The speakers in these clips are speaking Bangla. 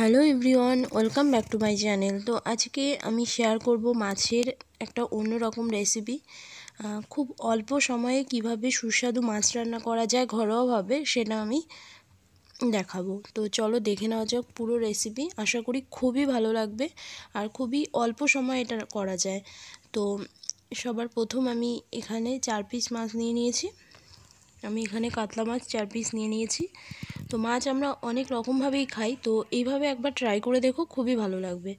hello everyone welcome back to my channel তো আজকে আমি শেয়ার করব মাছের একটা অন্য রকম রেসিপি খুব অল্প সময়ে কিভাবে সুস্বাদু মাছ রান্না করা যায় ঘরোয়াভাবে সেটা আমি দেখাবো তো চলো দেখে নেওয়া যাক পুরো রেসিপি আশা করি খুবই ভালো লাগবে আর খুবই অল্প সময় এটা করা যায় তো সবার প্রথম আমি এখানে চার পিস মাছ নিয়ে নিয়েছি আমি এখানে কাতলা মাছ চার পিস নিয়ে নিয়েছি তো মাছ আমরা অনেক রকমভাবেই খাই তো এইভাবে একবার ট্রাই করে দেখো খুবই ভালো লাগবে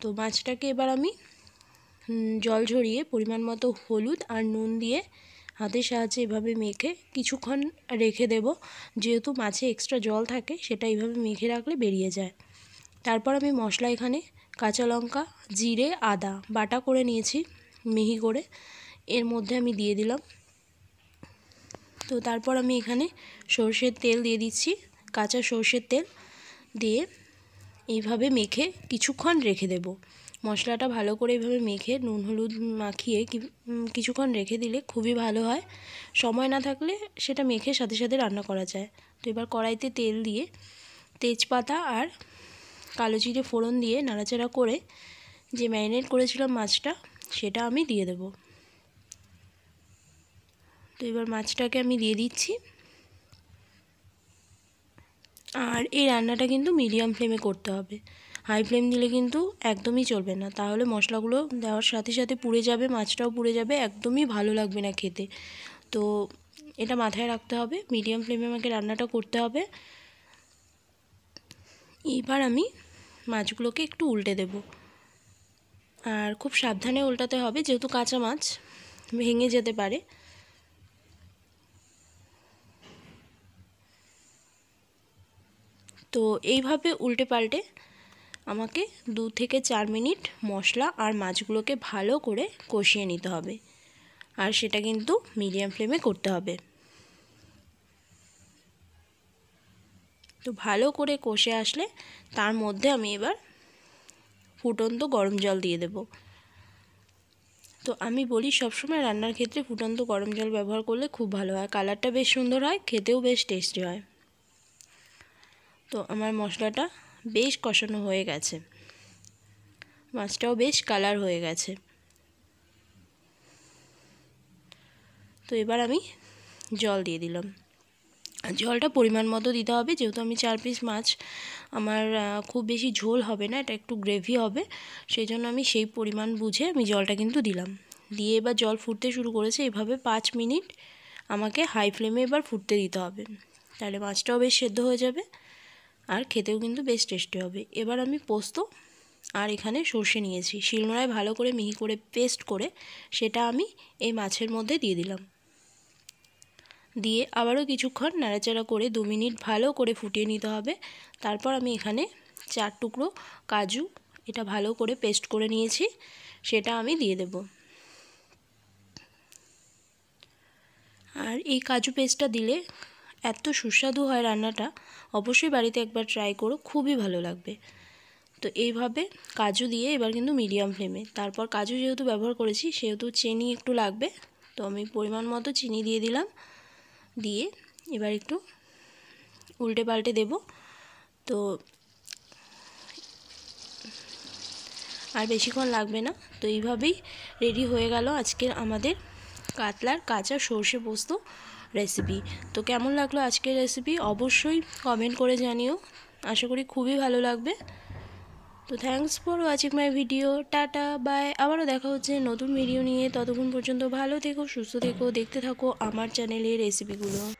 তো মাছটাকে এবার আমি জল ঝরিয়ে পরিমাণ মতো হলুদ আর নুন দিয়ে হাতের সাহায্যে এভাবে মেখে কিছুক্ষণ রেখে দেব যেহেতু মাছে এক্সট্রা জল থাকে সেটা এইভাবে মেখে রাখলে বেরিয়ে যায় তারপর আমি মশলা এখানে কাঁচা লঙ্কা জিরে আদা বাটা করে নিয়েছি মিহি করে এর মধ্যে আমি দিয়ে দিলাম তো তারপর আমি এখানে সর্ষের তেল দিয়ে দিচ্ছি কাঁচা সর্ষের তেল দিয়ে এইভাবে মেখে কিছুক্ষণ রেখে দেব মশলাটা ভালো করে এইভাবে মেখে নুন হলুদ মাখিয়ে কিছুক্ষণ রেখে দিলে খুবই ভালো হয় সময় না থাকলে সেটা মেখে সাথে সাথে রান্না করা যায় তো এবার কড়াইতে তেল দিয়ে তেজপাতা আর কালো চিড়ে ফোড়ন দিয়ে নাড়াচাড়া করে যে ম্যারিনেট করেছিলাম মাছটা সেটা আমি দিয়ে দেবো তো এবার মাছটাকে আমি দিয়ে দিচ্ছি আর এই রান্নাটা কিন্তু মিডিয়াম ফ্লেমে করতে হবে হাই ফ্লেম দিলে কিন্তু একদমই চলবে না তাহলে মশলাগুলো দেওয়ার সাথে সাথে পুড়ে যাবে মাছটাও পুড়ে যাবে একদমই ভালো লাগবে না খেতে তো এটা মাথায় রাখতে হবে মিডিয়াম ফ্লেমে আমাকে রান্নাটা করতে হবে এবার আমি মাছগুলোকে একটু উল্টে দেব আর খুব সাবধানে উল্টাতে হবে যেহেতু কাঁচা মাছ ভেঙে যেতে পারে তো এইভাবে উল্টে পাল্টে আমাকে দু থেকে চার মিনিট মশলা আর মাছগুলোকে ভালো করে কষিয়ে নিতে হবে আর সেটা কিন্তু মিডিয়াম ফ্লেমে করতে হবে তো ভালো করে কষে আসলে তার মধ্যে আমি এবার ফুটন্ত গরম জল দিয়ে দেব তো আমি বলি সবসময় রান্নার ক্ষেত্রে ফুটন্ত গরম জল ব্যবহার করলে খুব ভালো হয় কালারটা বেশ সুন্দর হয় খেতেও বেশ টেস্টি হয় তো আমার মশলাটা বেশ কষানো হয়ে গেছে মাছটাও বেশ কালার হয়ে গেছে তো এবার আমি জল দিয়ে দিলাম জলটা পরিমাণ মতো দিতে হবে যেহেতু আমি চার পিস মাছ আমার খুব বেশি ঝোল হবে না এটা একটু গ্রেভি হবে সেই জন্য আমি সেই পরিমাণ বুঝে আমি জলটা কিন্তু দিলাম দিয়ে এবার জল ফুটতে শুরু করেছে এভাবে পাঁচ মিনিট আমাকে হাই ফ্লেমে এবার ফুটতে দিতে হবে তাহলে মাছটাও বেশ সেদ্ধ হয়ে যাবে আর খেতেও কিন্তু বেশ টেস্টি হবে এবার আমি পোস্ত আর এখানে সর্ষে নিয়েছি শিলনোড়ায় ভালো করে মিহি করে পেস্ট করে সেটা আমি এই মাছের মধ্যে দিয়ে দিলাম দিয়ে আবারও কিছুক্ষণ নাড়াচাড়া করে দু মিনিট ভালো করে ফুটিয়ে নিতে হবে তারপর আমি এখানে চার টুকরো কাজু এটা ভালো করে পেস্ট করে নিয়েছি সেটা আমি দিয়ে দেব আর এই কাজু পেস্টটা দিলে এত সুস্বাদু হয় রান্নাটা অবশ্যই বাড়িতে একবার ট্রাই করো খুবই ভালো লাগবে তো এইভাবে কাজু দিয়ে এবার কিন্তু মিডিয়াম ফ্লেমে তারপর কাজু যেহেতু ব্যবহার করেছি সেহেতু চিনি একটু লাগবে তো আমি পরিমাণ মতো চিনি দিয়ে দিলাম দিয়ে এবার একটু উল্টে পাল্টে দেব তো আর বেশিক্ষণ লাগবে না তো এইভাবেই রেডি হয়ে গেল আজকের আমাদের কাতলার কাঁচা সর্ষে পোস্ত রেসিপি তো কেমন লাগলো আজকের রেসিপি অবশ্যই কমেন্ট করে জানিও আশা করি খুবই ভালো লাগবে তো thanks for watching my video টাটা বাই আবারও দেখা হচ্ছে নতুন ভিডিও নিয়ে ততক্ষণ পর্যন্ত ভালো থেকো সুস্থ থেকো দেখতে থাকো আমার চ্যানেলের রেসিপিগুলো